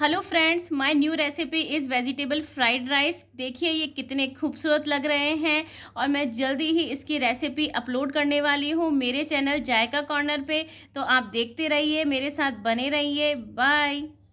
hello friends my new recipe is vegetable fried rice देखिए ये कितने खूबसूरत लग रहे हैं और मैं जल्दी ही इसकी रेसिपी अपलोड करने वाली हूँ मेरे चैनल जायका कॉर्नर पे तो आप देखते रहिए मेरे साथ बने रहिए बाय